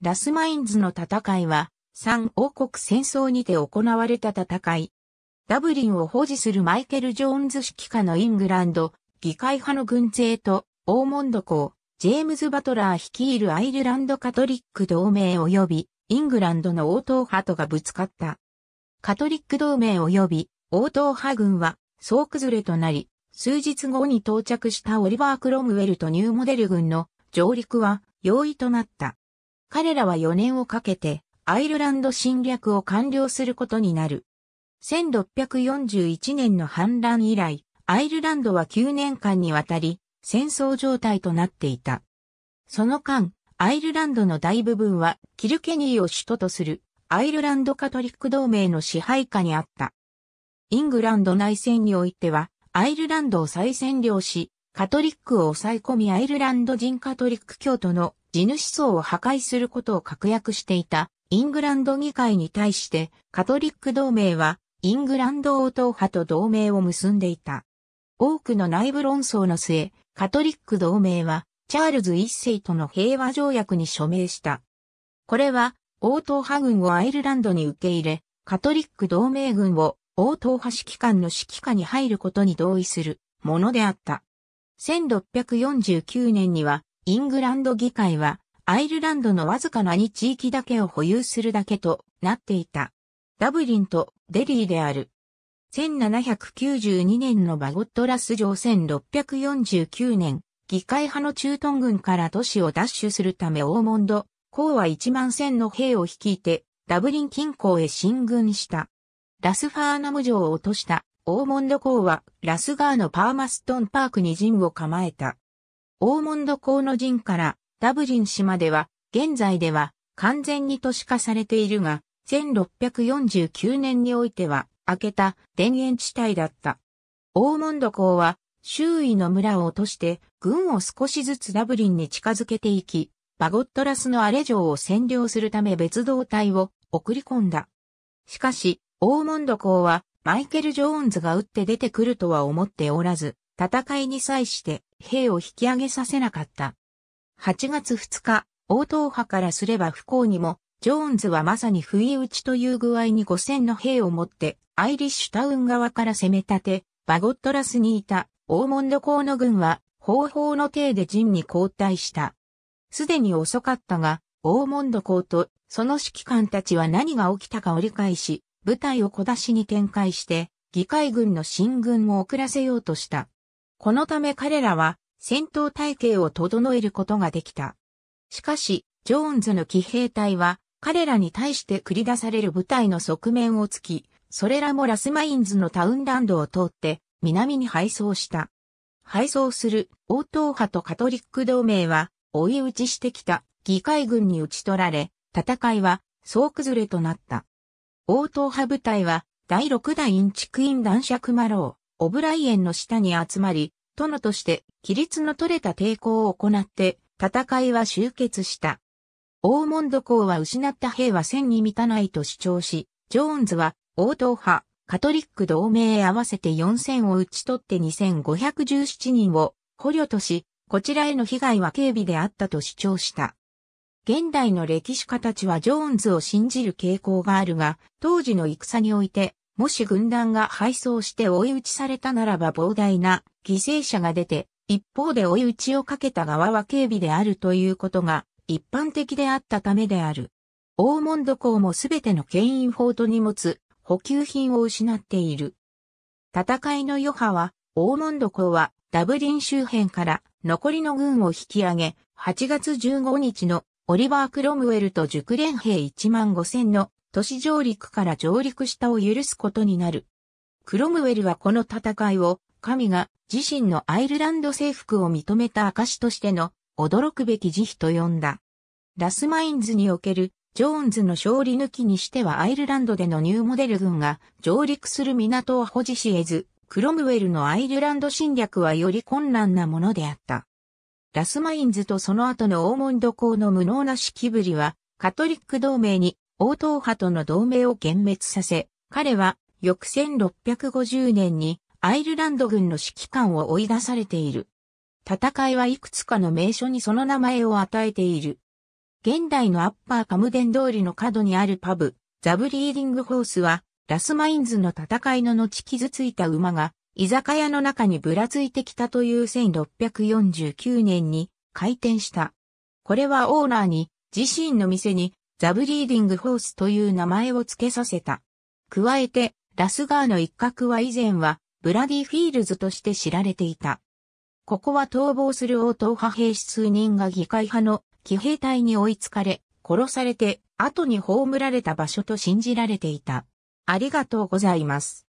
ラスマインズの戦いは、三王国戦争にて行われた戦い。ダブリンを保持するマイケル・ジョーンズ指揮下のイングランド、議会派の軍勢と、オーモンド公、ジェームズ・バトラー率いるアイルランドカトリック同盟及び、イングランドの王党派とがぶつかった。カトリック同盟及び、王党派軍は、総崩れとなり、数日後に到着したオリバー・クロムウェルとニューモデル軍の上陸は容易となった。彼らは4年をかけてアイルランド侵略を完了することになる。1641年の反乱以来、アイルランドは9年間にわたり戦争状態となっていた。その間、アイルランドの大部分はキルケニーを首都とするアイルランドカトリック同盟の支配下にあった。イングランド内戦においては、アイルランドを再占領し、カトリックを抑え込みアイルランド人カトリック教徒の地主層を破壊することを確約していたイングランド議会に対してカトリック同盟はイングランド王党派と同盟を結んでいた。多くの内部論争の末、カトリック同盟はチャールズ一世との平和条約に署名した。これは王党派軍をアイルランドに受け入れ、カトリック同盟軍を王党派指揮官の指揮下に入ることに同意するものであった。1649年にはイングランド議会は、アイルランドのわずかな2地域だけを保有するだけとなっていた。ダブリンとデリーである。1792年のバゴットラス城1649年、議会派の駐屯軍から都市を奪取するためオーモンド、公は1万千の兵を率いて、ダブリン近郊へ進軍した。ラスファーナム城を落とした、オーモンド公は、ラスガーのパーマストンパークに陣を構えた。オーモンド港の陣からダブリン島では、現在では完全に都市化されているが、1649年においては、明けた田園地帯だった。オーモンド港は、周囲の村を落として、軍を少しずつダブリンに近づけていき、バゴットラスのアレ城を占領するため別動隊を送り込んだ。しかし、オーモンド港は、マイケル・ジョーンズが撃って出てくるとは思っておらず、戦いに際して兵を引き上げさせなかった。8月2日、応答派からすれば不幸にも、ジョーンズはまさに不意打ちという具合に5000の兵を持って、アイリッシュタウン側から攻め立て、バゴットラスにいた、オーモンド公の軍は、方法の体で陣に交代した。すでに遅かったが、オーモンド公と、その指揮官たちは何が起きたかを理解し、部隊を小出しに展開して、議会軍の進軍を遅らせようとした。このため彼らは戦闘体系を整えることができた。しかし、ジョーンズの騎兵隊は彼らに対して繰り出される部隊の側面をつき、それらもラスマインズのタウンランドを通って南に配送した。配送する王党派とカトリック同盟は追い打ちしてきた議会軍に打ち取られ、戦いは総崩れとなった。王党派部隊は第6代インチクイン男爵マロオブライエンの下に集まり、殿として規律の取れた抵抗を行って戦いは終結した。オーモンド公は失った兵は千に満たないと主張し、ジョーンズは王党派、カトリック同盟合わせて四千を打ち取って2517人を捕虜とし、こちらへの被害は軽微であったと主張した。現代の歴史家たちはジョーンズを信じる傾向があるが、当時の戦においてもし軍団が敗走して追い打ちされたならば膨大な犠牲者が出て、一方で追い打ちをかけた側は警備であるということが一般的であったためである。オーモンド港もすべての牽引法と荷物、補給品を失っている。戦いの余波は、オーモンド港はダブリン周辺から残りの軍を引き上げ、8月15日のオリバー・クロムウェルと熟練兵1万5千の都市上陸から上陸したを許すことになる。クロムウェルはこの戦いを、神が自身のアイルランド征服を認めた証としての驚くべき慈悲と呼んだ。ラスマインズにおけるジョーンズの勝利抜きにしてはアイルランドでのニューモデル軍が上陸する港を保持し得ず、クロムウェルのアイルランド侵略はより困難なものであった。ラスマインズとその後のオーモンド校の無能な式ぶりは、カトリック同盟に王党派との同盟を幻滅させ、彼は翌1650年にアイルランド軍の指揮官を追い出されている。戦いはいくつかの名所にその名前を与えている。現代のアッパーカムデン通りの角にあるパブ、ザ・ブリーディング・ホースは、ラスマインズの戦いの後傷ついた馬が、居酒屋の中にぶらついてきたという1649年に開店した。これはオーナーに自身の店にザ・ブリーディング・ホースという名前を付けさせた。加えて、ラスガーの一角は以前は、ブラディフィールズとして知られていた。ここは逃亡する応答派兵士数人が議会派の騎兵隊に追いつかれ、殺されて、後に葬られた場所と信じられていた。ありがとうございます。